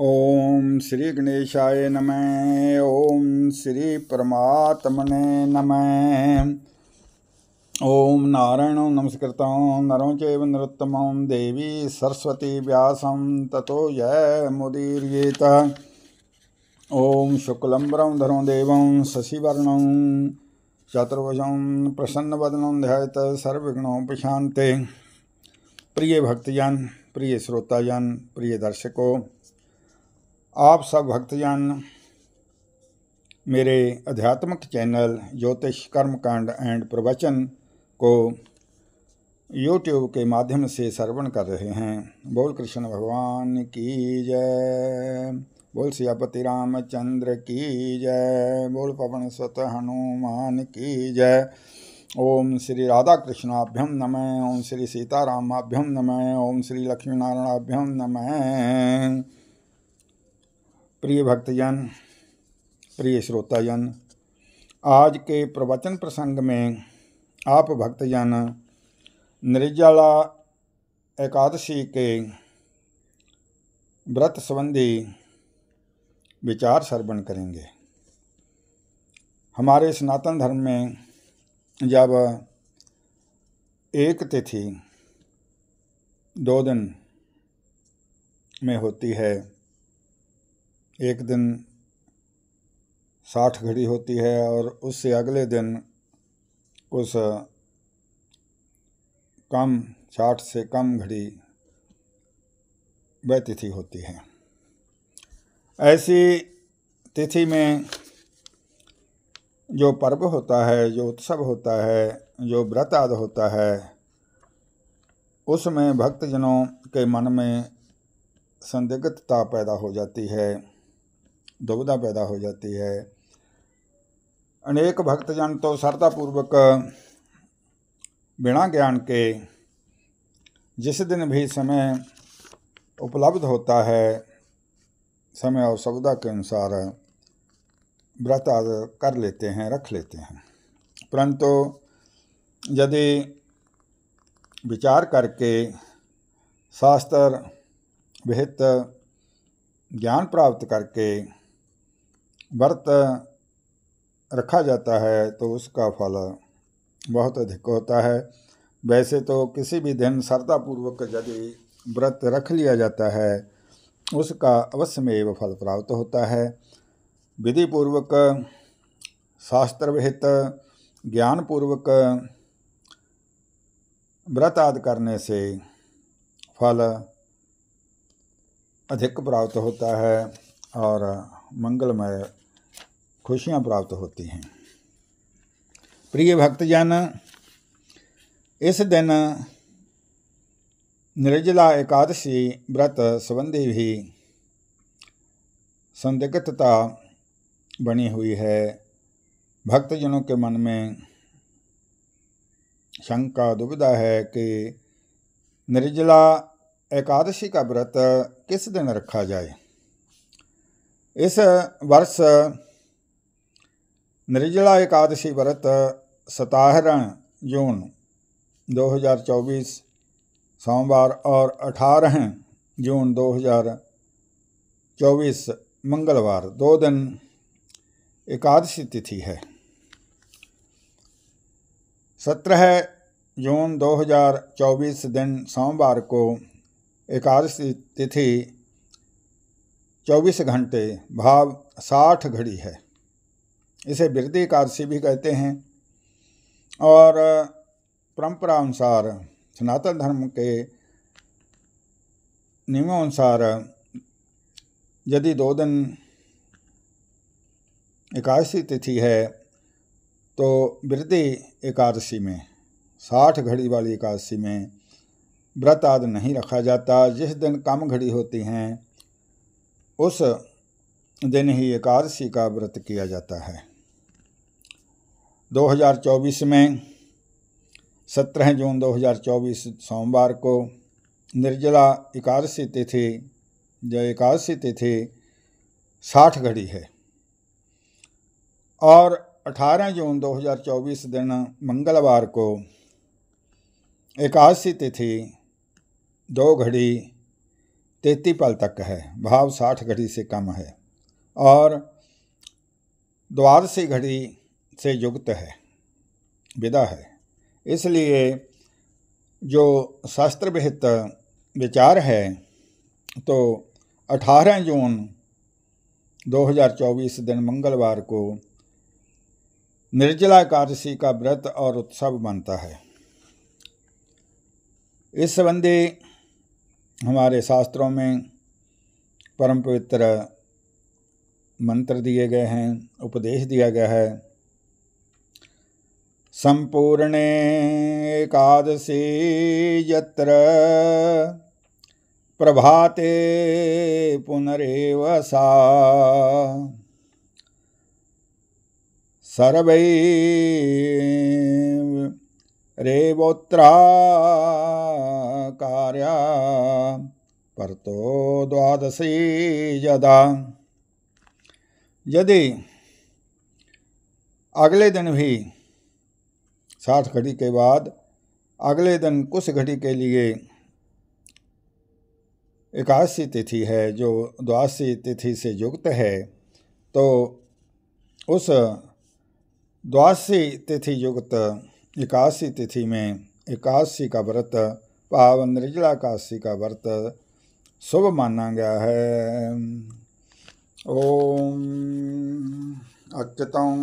ओम श्री गणेशाय नमः ओम श्री परमात्मने नमः ओम नारायण नमस्कृत नरों चैव नृत्तम देवी सरस्वती व्यास ततो जय मुदीर्येत ओम शुक्लम्बरं धरो देवं शशिवर्णं चतुर्भुजं प्रसन्नवदनं ध्यायत सर्वघ्नोपशान्ते प्रिय भक्तजन प्रिय श्रोताजन प्रिय दर्शकों आप सब भक्तजन मेरे अध्यात्मक चैनल ज्योतिष कर्मकांड एंड प्रवचन को यूट्यूब के माध्यम से श्रवण कर रहे हैं बोल कृष्ण भगवान की जय बोल सियापति रामचंद्र की जय बोल पवन सत हनुमान की जय ओम श्री राधा कृष्णाभ्यम नमः ओम श्री सीतारामाभ्यम नमः ओम श्री लक्ष्मीनारायणाभ्यम नमः प्रिय भक्तजन प्रिय श्रोताजन आज के प्रवचन प्रसंग में आप भक्तजन निर्जला एकादशी के व्रत संबंधी विचार श्रवण करेंगे हमारे सनातन धर्म में जब एक तिथि दो दिन में होती है एक दिन साठ घड़ी होती है और उससे अगले दिन कुछ कम साठ से कम घड़ी वह तिथि होती है ऐसी तिथि में जो पर्व होता है जो उत्सव होता है जो व्रत आदि होता है उसमें भक्तजनों के मन में संदिग्धता पैदा हो जाती है दुविधा पैदा हो जाती है अनेक भक्तजन तो पूर्वक बिना ज्ञान के जिस दिन भी समय उपलब्ध होता है समय और सुविधा के अनुसार व्रत कर लेते हैं रख लेते हैं परंतु यदि विचार करके शास्त्र विहित ज्ञान प्राप्त करके व्रत रखा जाता है तो उसका फल बहुत अधिक होता है वैसे तो किसी भी दिन श्रद्धापूर्वक यदि व्रत रख लिया जाता है उसका अवश्य में एवं फल प्राप्त होता है विधिपूर्वक शास्त्रविहित ज्ञानपूर्वक व्रत आदि करने से फल अधिक प्राप्त होता है और मंगलमय खुशियां प्राप्त होती हैं प्रिय भक्तजन इस दिन निर्जला एकादशी व्रत संबंधी भी संदिग्धता बनी हुई है भक्तजनों के मन में शंका दुविधा है कि निर्जला एकादशी का व्रत किस दिन रखा जाए इस वर्ष निर्जला एकादशी व्रत सताहरण जून 2024 सोमवार और अठारह जून 2024 मंगलवार दो दिन एकादशी तिथि है सत्रह जून 2024 दिन सोमवार को एकादशी तिथि चौबीस घंटे भाव साठ घड़ी है इसे वृद्धि एकादशी भी कहते हैं और परंपरा अनुसार सनातन धर्म के नियमों अनुसार यदि दो दिन एकादशी तिथि है तो वृद्धि एकादशी में साठ घड़ी वाली एकादशी में व्रत आदि नहीं रखा जाता जिस दिन कम घड़ी होती हैं उस दिन ही एकादशी का व्रत किया जाता है 2024 में 17 जून 2024 सोमवार को निर्जला एकादशी तिथि जो एकादशी तिथि साठ घड़ी है और 18 जून 2024 दिन मंगलवार को एकादशी तिथि दो घड़ी तेती पल तक है भाव साठ घड़ी से कम है और द्वादशी घड़ी से युक्त है विदा है इसलिए जो शास्त्र विहित विचार है तो 18 जून 2024 दिन मंगलवार को निर्जला एकादशी का व्रत और उत्सव बनता है इस संबंधी हमारे शास्त्रों में परम पवित्र मंत्र दिए गए हैं उपदेश दिया गया है संपूर्णे एकादशी यत्र प्रभाते पुनरेवसा सा रेवोत्रा कार्या परतो द्वादशी यदा यदि अगले दिन भी साठ घड़ी के बाद अगले दिन कुछ घड़ी के लिए एकादशी तिथि है जो द्वादशी तिथि से युक्त है तो उस द्वादशी तिथि युक्त एकादशी तिथि में एकादशी का व्रत ਭਾਵ ਨਿਰਜਲਾ काशी का व्रत शुभ माना गया है ओम अच्युतं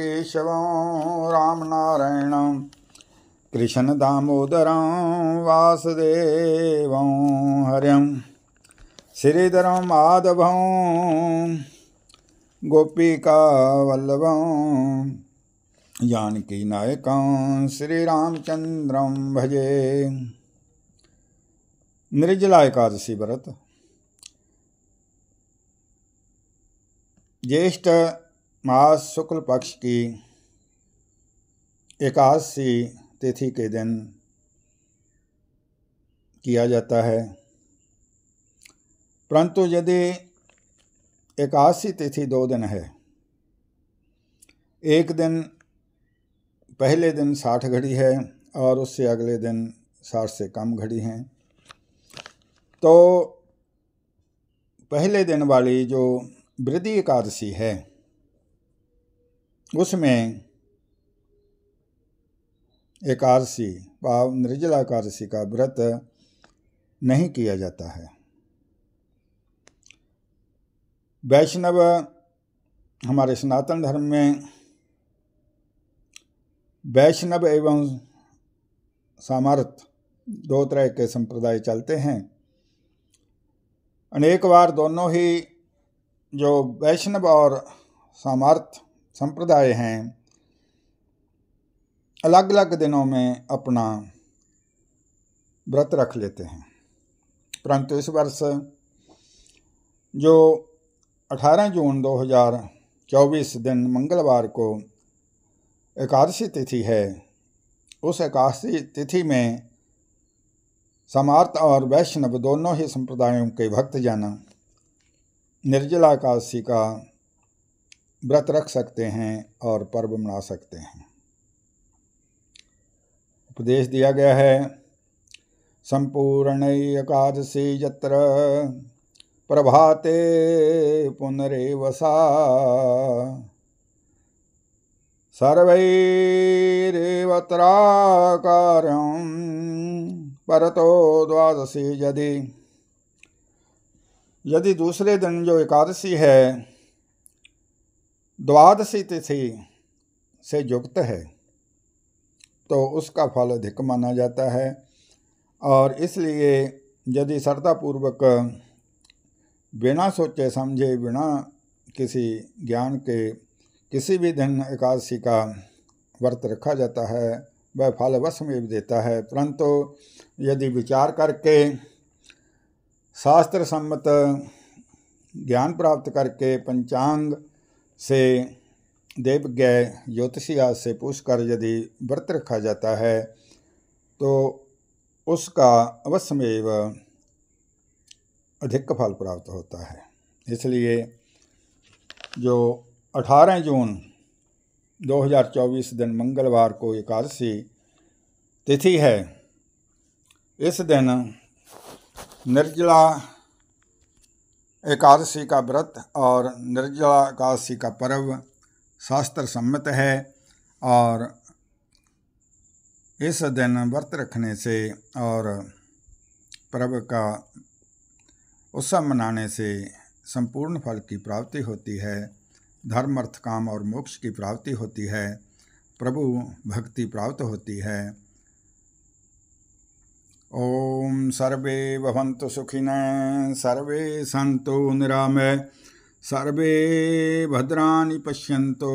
केशवं रामनारायणं कृष्णदामोदरं वासुदेवं हरिं श्रीधरं माधवं गोपिकावल्लभं जानकीनायकं श्रीरामचन्द्रं भजे निर्जला एकादशी व्रत ज्येष्ठ मास शुक्ल पक्ष की एकादशी तिथि के दिन किया जाता है परंतु यदि एकादशी तिथि दो दिन है एक दिन पहले दिन साठ घड़ी है और उससे अगले दिन साठ से कम घड़ी हैं तो पहले दिन वाली जो वृद्धि एकादशी है उसमें एकादशी व निर्जला एकादशी का व्रत नहीं किया जाता है वैष्णव हमारे सनातन धर्म में वैष्णव एवं सामर्थ दो तरह के संप्रदाय चलते हैं अनेक बार दोनों ही जो वैष्णव और सामर्थ संप्रदाय हैं अलग अलग दिनों में अपना व्रत रख लेते हैं परंतु इस वर्ष जो 18 जून 2024 दिन मंगलवार को एकादशी तिथि है उस एकादशी तिथि में समार्थ और वैष्णव दोनों ही संप्रदायों के भक्त जन निर्जलाकाशी का व्रत रख सकते हैं और पर्व मना सकते हैं उपदेश दिया गया है संपूर्ण एकादशी यत्र प्रभाते पुनरेवसा सर्वैरेवत्राकारं परतो द्वादशी यदि यदि दूसरे दिन जो एकादशी है द्वादशी तिथि से युक्त है तो उसका फल अधिक माना जाता है और इसलिए यदि श्रद्धापूर्वक बिना सोचे समझे बिना किसी ज्ञान के किसी भी दिन एकादशी का व्रत रखा जाता है वह फल अवश्य में देता है परंतु यदि विचार करके शास्त्र सम्मत ज्ञान प्राप्त करके पंचांग से देवज्ञ ज्योतिषिया से पूछकर यदि व्रत रखा जाता है तो उसका अवश्यमेव अधिक फल प्राप्त होता है इसलिए जो 18 जून 2024 दिन मंगलवार को एकादशी तिथि है इस दिन निर्जला एकादशी का व्रत और निर्जला एकादशी का पर्व शास्त्र सम्मत है और इस दिन व्रत रखने से और पर्व का उत्सव मनाने से संपूर्ण फल की प्राप्ति होती है धर्म अर्थ काम और मोक्ष की प्राप्ति होती है प्रभु भक्ति प्राप्त होती है ओम सर्वे भवंत सुखिन सर्वे संतो निराम सर्वे भद्राणि पश्यन्तु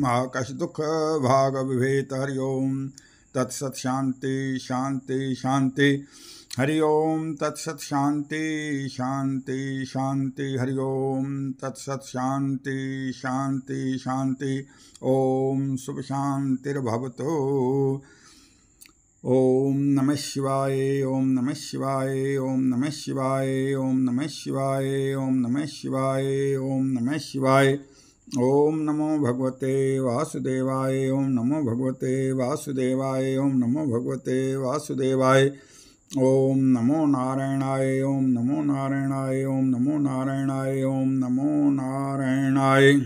मा दुख भाग हरि हरिओं तत्सत् शांति शांति शांति हरि ओम तत्सत शांति शांति शांति हरि ओम तत्सत शांति शांति शांति ओम शुभ शांतिर्भवत ओम नमः शिवाय ओम नमः शिवाय ओम नमः शिवाय ओम नमः शिवाय ओम नमः शिवाय ओम नमः शिवाय ओम नमो भगवते वासुदेवाय ओम नमो भगवते वासुदेवाय ओम नमो भगवते वासुदेवाय ओम नमो नारायणाय ओम नमो नारायणाय ओम नमो नारायणाय ओम नमो नारायणाय